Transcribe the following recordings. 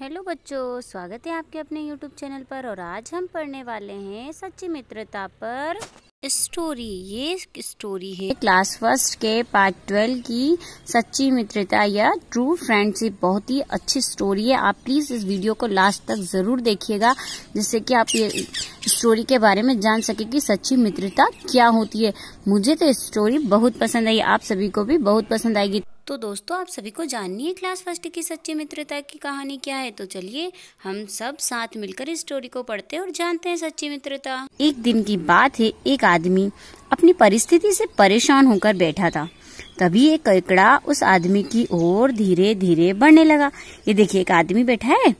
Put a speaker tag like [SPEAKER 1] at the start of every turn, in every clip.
[SPEAKER 1] hello बच्चों स्वागत है आपके अपने यूट्यूब चैनल पर और आज हम पढ़ने वाले हैं सच्ची मित्रता पर स्टोरी ये स्टोरी है क्लास फर्स्ट के पार्ट ट्वेल्व की सच्ची मित्रता या ट्रू फ्रेंडशिप बहुत ही अच्छी स्टोरी है आप प्लीज इस वीडियो को लास्ट तक जरूर देखिएगा जिससे कि आप ये स्टोरी के बारे में जान सके कि सच्ची मित्रता क्या होती है मुझे तो स्टोरी बहुत पसंद आई आप सभी को भी बहुत पसंद आएगी तो दोस्तों आप सभी को जाननी है क्लास फर्स्ट की सच्ची मित्रता की कहानी क्या है तो चलिए हम सब साथ मिलकर इस स्टोरी को पढ़ते हैं और जानते हैं सच्ची मित्रता एक दिन की बात है एक आदमी अपनी परिस्थिति से परेशान होकर बैठा था तभी एक केकड़ा उस आदमी की ओर धीरे धीरे बढ़ने लगा ये देखिए एक आदमी बैठा है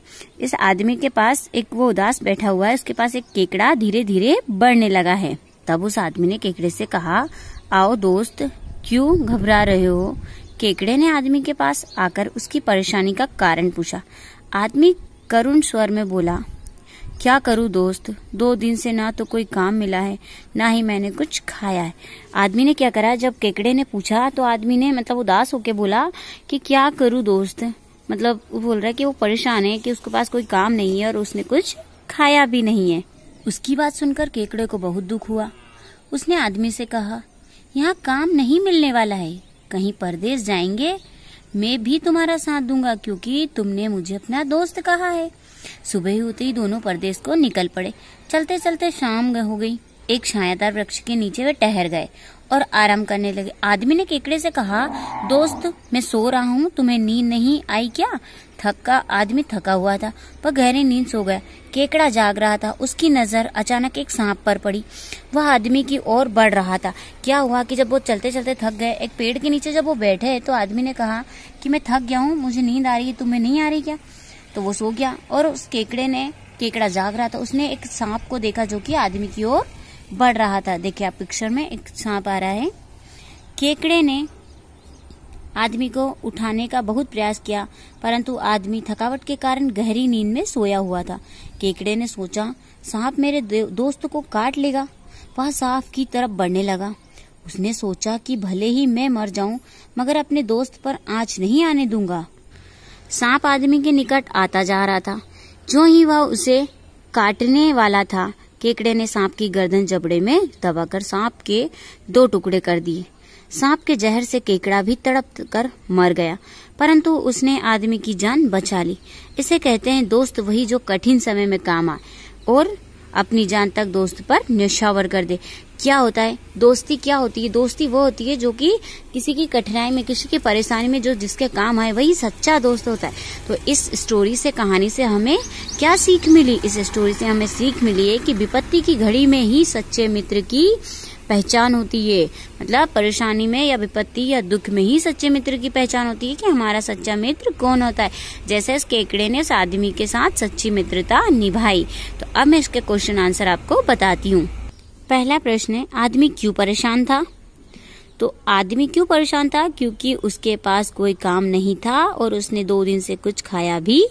[SPEAKER 1] इस आदमी के पास एक वो उदास बैठा हुआ है उसके पास एक केकड़ा धीरे धीरे बढ़ने लगा है तब उस आदमी ने केकड़े से कहा आओ दोस्त क्यों घबरा रहे हो केकड़े ने आदमी के पास आकर उसकी परेशानी का कारण पूछा आदमी करुण स्वर में बोला क्या करूं दोस्त दो दिन से ना तो कोई काम मिला है ना ही मैंने कुछ खाया है आदमी ने क्या करा जब केकड़े ने पूछा तो आदमी ने मतलब उदास होके बोला कि क्या करूं दोस्त मतलब वो बोल रहा है कि वो परेशान है कि उसके पास कोई काम नहीं है और उसने कुछ खाया भी नहीं है उसकी बात सुनकर केकड़े को बहुत दुख हुआ उसने आदमी से कहा यहाँ काम नहीं मिलने वाला है कहीं परदेश जाएंगे मैं भी तुम्हारा साथ दूंगा क्योंकि तुमने मुझे अपना दोस्त कहा है सुबह होते ही दोनों परदेश को निकल पड़े चलते चलते शाम हो गई एक छायादार वृक्ष के नीचे वे ठहर गए और आराम करने लगे आदमी ने केकड़े से कहा दोस्त मैं सो रहा हूँ तुम्हें नींद नहीं आई क्या थका आदमी थका हुआ था पर गहरी नींद सो गया केकड़ा जाग रहा था उसकी नजर अचानक एक सांप पर पड़ी वह आदमी की ओर बढ़ रहा था क्या हुआ कि जब वो चलते चलते थक गए एक पेड़ के नीचे जब वो बैठे तो आदमी ने कहा कि मैं थक गया हूँ मुझे नींद आ रही है तुम्हें नहीं आ रही क्या तो वो सो गया और उस केकड़े ने केकड़ा जाग रहा था उसने एक सांप को देखा जो कि आदमी की ओर बढ़ रहा था देखिए आप पिक्चर में एक सांप आ रहा है केकड़े ने आदमी को उठाने का बहुत प्रयास किया परंतु आदमी थकावट के कारण गहरी नींद में सोया हुआ था केकड़े ने सोचा सांप मेरे दोस्त को काट लेगा वह सांप की तरफ बढ़ने लगा उसने सोचा कि भले ही मैं मर जाऊं मगर अपने दोस्त पर आंच नहीं आने दूंगा सांप आदमी के निकट आता जा रहा था जो ही वह उसे काटने वाला था केकड़े ने सांप की गर्दन जबड़े में दबाकर सांप के दो टुकड़े कर दिए सांप के जहर से केकड़ा भी तड़प कर मर गया परंतु उसने आदमी की जान बचा ली इसे कहते हैं दोस्त वही जो कठिन समय में काम आए और अपनी जान तक दोस्त पर न्यौछावर कर दे क्या होता है दोस्ती क्या होती है दोस्ती वो होती है जो कि किसी की कठिनाई में किसी की परेशानी में जो जिसके काम आए वही सच्चा दोस्त होता है तो इस स्टोरी से कहानी से हमें क्या सीख मिली इस स्टोरी से हमें सीख मिली है कि विपत्ति की घड़ी में ही सच्चे मित्र की पहचान होती है मतलब परेशानी में या विपत्ति या दुख में ही सच्चे मित्र की पहचान होती है कि हमारा सच्चा मित्र कौन होता है जैसे इस केकड़े ने उस आदमी के साथ सच्ची मित्रता निभाई तो अब मैं इसके क्वेश्चन आंसर आपको बताती हूँ पहला प्रश्न है आदमी क्यों परेशान था तो आदमी क्यों परेशान था क्योंकि उसके पास कोई काम नहीं था और उसने दो दिन से कुछ खाया भी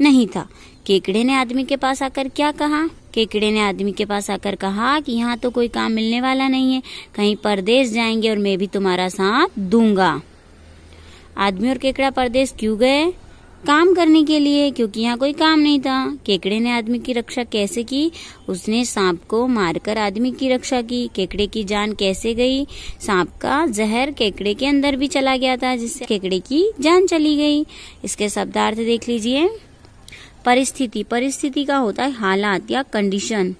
[SPEAKER 1] नहीं था केकड़े ने आदमी के पास आकर क्या कहा केकड़े ने आदमी के पास आकर कहा कि यहाँ तो कोई काम मिलने वाला नहीं है कहीं परदेश जाएंगे और मैं भी तुम्हारा साथ दूंगा आदमी और केकड़ा परदेश क्यों गए काम करने के लिए क्योंकि यहाँ कोई काम नहीं था केकड़े ने आदमी की रक्षा कैसे की उसने सांप को मारकर आदमी की रक्षा की केकड़े की जान कैसे गई सांप का जहर केकड़े के अंदर भी चला गया था जिससे केकड़े की जान चली गई इसके शब्दार्थ देख लीजिए परिस्थिति परिस्थिति का होता है हालात या कंडीशन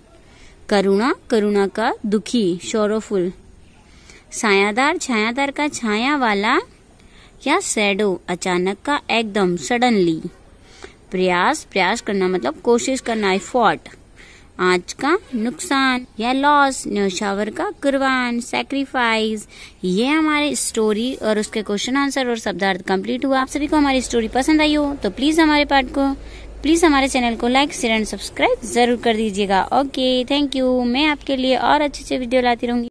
[SPEAKER 1] करुणा करुणा का दुखी शोरोफुल छायादार छायादार का छाया वाला या सैडो अचानक का एकदम सडनली प्रयास प्रयास करना मतलब कोशिश करना एफर्ट आज का नुकसान या लॉस न्योछावर का कुर्बान सेक्रीफाइस ये हमारे स्टोरी और उसके क्वेश्चन आंसर और शब्दार्थ कंप्लीट हुआ आप सभी को हमारी स्टोरी पसंद आई हो तो प्लीज हमारे पार्ट को प्लीज हमारे चैनल को लाइक शेयर एंड सब्सक्राइब जरूर कर दीजिएगा ओके थैंक यू मैं आपके लिए और अच्छे अच्छे वीडियो लाती रहूंगी